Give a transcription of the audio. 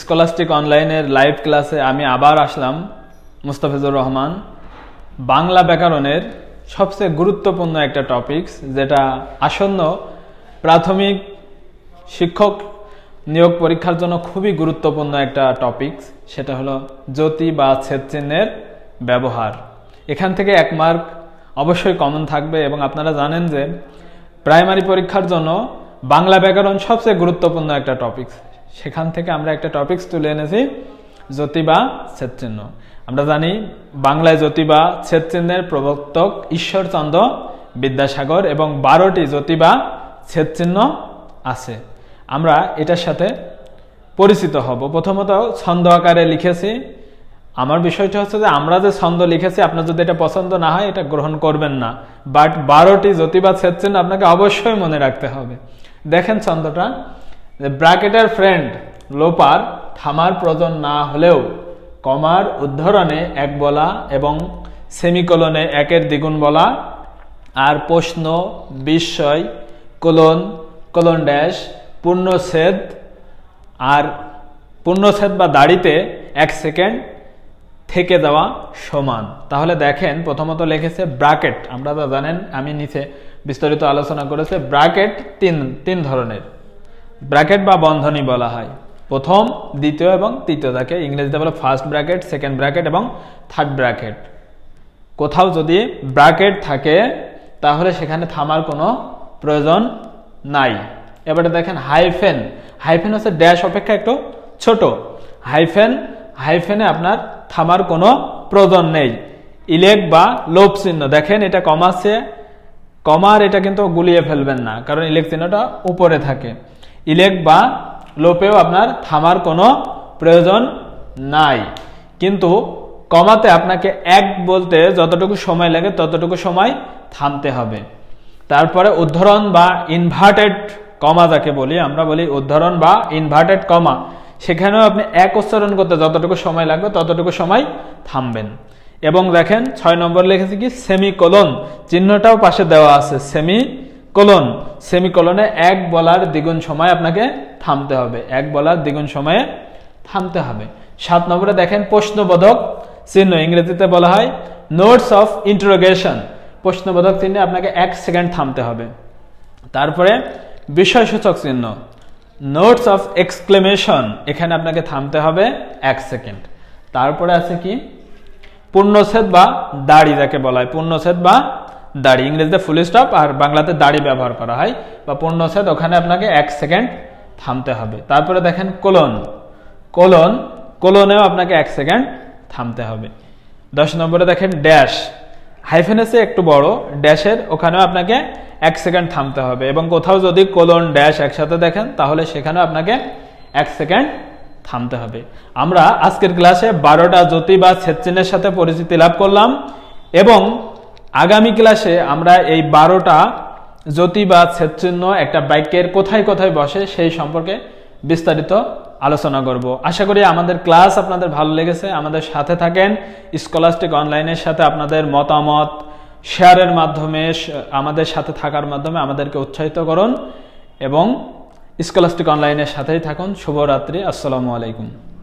scholastic অনলাইনের live ক্লাসে আমি আবার আসলাম মুস্তাফিজুর রহমান বাংলা ব্যাকরণের সবচেয়ে গুরুত্বপূর্ণ একটা টপিকস যেটা আসন্ন প্রাথমিক শিক্ষক নিয়োগ পরীক্ষার জন্য খুবই গুরুত্বপূর্ণ একটা টপিকস সেটা হলো জ্যোতি বা ছেদচিহ্নের ব্যবহার এখান থেকে এক মার্ক অবশ্যই কমন থাকবে এবং আপনারা জানেন যে প্রাইমারি পরীক্ষার জন্য বাংলা ব্যাকরণ সবচেয়ে গুরুত্বপূর্ণ একটা টপিক সেখান থেকে আমরা একটা টপিকস তুলে এনেছি জ্যোতি বা ছেদচিহ্ন আমরা জানি বাংলায় জ্যোতি বা ছেদচিহ্নের প্রবর্তক ঈশ্বরচন্দ্র বিদ্যাসাগর এবং বারোটি জ্যোতি বা ছেদচিহ্ন আছে আমরা এটার সাথে পরিচিত হব প্রথমত ছন্দ আকারে লিখেছি আমার বিষয়টা হচ্ছে যে আমরা যে ছন্দ লিখেছি আপনার যদি এটা পছন্দ না হয় এটা গ্রহণ করবেন না বাট বারোটি জ্যোতি বা ছেদচিহ্ন আপনাকে অবশ্যই মনে রাখতে হবে দেখেন ছন্দটা ব্র্যাকেটের ফ্রেন্ড লোপার থামার প্রয়োজন না হলেও কমার উদ্ধরণে এক বলা এবং সেমিকোলনে একের দ্বিগুণ বলা আর প্রশ্ন বিস্ময় কোলন কোলন ড্যাশ পূর্ণচ্ছেদ আর পূর্ণচ্ছেদ বা দাড়িতে এক সেকেন্ড থেকে দেওয়া সমান তাহলে দেখেন প্রথমত লিখেছে ব্র্যাকেট আমরা তো জানেন আমি নিচে বিস্তারিত আলোচনা করেছে ব্র্যাকেট তিন তিন ধরনের ব্র্যাকেট বা বন্ধনী বলা হয় প্রথম দ্বিতীয় এবং তৃতীয় তাকে ইংরেজিতে বলে ফার্স্ট ব্র্যাকেট সেকেন্ড ব্র্যাকেট এবং থার্ড ব্র্যাকেট কোথাও যদি ব্র্যাকেট থাকে তাহলে সেখানে থামার কোনো প্রয়োজন নাই এবারে দেখেন হাইফেন হাইফেন হচ্ছে ড্যাশ অপেক্ষা একটু ছোট হাইফেন হাইফেনে আপনার থামার কোনো প্রয়োজন নেই ইলেক বা লোভ চিহ্ন দেখেন এটা কমাছে কমার এটা কিন্তু গুলিয়ে ফেলবেন না কারণ ইলেক চিহ্নটা উপরে থাকে ইলেক বা লোপেও আপনার থামার কোনো প্রয়োজন নাই কিন্তু কমাতে আপনাকে এক বলতে যতটুকু সময় লাগে ততটুকু সময় থামতে হবে তারপরে উদ্ধরণ বা ইনভার্টেড কমা যাকে বলি আমরা বলি উদ্ধরণ বা ইনভার্টেড কমা সেখানেও আপনি এক উচ্চারণ করতে যতটুকু সময় লাগবে ততটুকু সময় থামবেন এবং দেখেন ছয় নম্বর লিখেছে কি সেমিকোলন চিহ্নটাও পাশে দেওয়া আছে সেমি কলন সেমিকলনে এক বলার দ্বিগুণ সময় আপনাকে থামতে হবে এক বলার দ্বিগুণ সময়ে থামতে হবে সাত নম্বরে দেখেন প্রশ্নবোধক চিহ্ন ইংরেজিতে বলা হয় নোটস অফ ইন্টারোগেশন প্রশ্নবোধক চিহ্নে আপনাকে এক সেকেন্ড থামতে হবে তারপরে বিষয়সূচক চিহ্ন নোটস অফ এক্সক্লেমেশন এখানে আপনাকে থামতে হবে এক সেকেন্ড তারপরে আছে কি পূর্ণছেদ বা দাড়ি যাকে বলা হয় পূর্ণছেদ বা দাড়ি ইংরেজিতে ফুল স্টপ আর বাংলাতে দাড়ি ব্যবহার করা হয় বা পূর্ণচ্ছেদ সেদ ওখানে আপনাকে এক সেকেন্ড থামতে হবে তারপরে দেখেন কোলন কোলন কোলনেও আপনাকে এক সেকেন্ড থামতে হবে দশ নম্বরে দেখেন ড্যাশ হাইফেনেসে একটু বড় ড্যাশের ওখানেও আপনাকে এক সেকেন্ড থামতে হবে এবং কোথাও যদি কোলন ড্যাশ একসাথে দেখেন তাহলে সেখানেও আপনাকে এক সেকেন্ড থামতে হবে আমরা আজকের ক্লাসে বারোটা জ্যোতি বা ছেচিনের সাথে পরিচিতি লাভ করলাম এবং আগামী ক্লাসে আমরা এই বারোটা জ্যোতি বা ছেদচিহ্ন একটা বাক্যের কোথায় কোথায় বসে সেই সম্পর্কে বিস্তারিত আলোচনা করব আশা করি আমাদের ক্লাস আপনাদের ভালো লেগেছে আমাদের সাথে থাকেন স্কলাস্টিক অনলাইনের সাথে আপনাদের মতামত শেয়ারের মাধ্যমে আমাদের সাথে থাকার মাধ্যমে আমাদেরকে উৎসাহিত করুন এবং স্কলাস্টিক অনলাইনের সাথেই থাকুন শুভরাত্রি আসসালামু আলাইকুম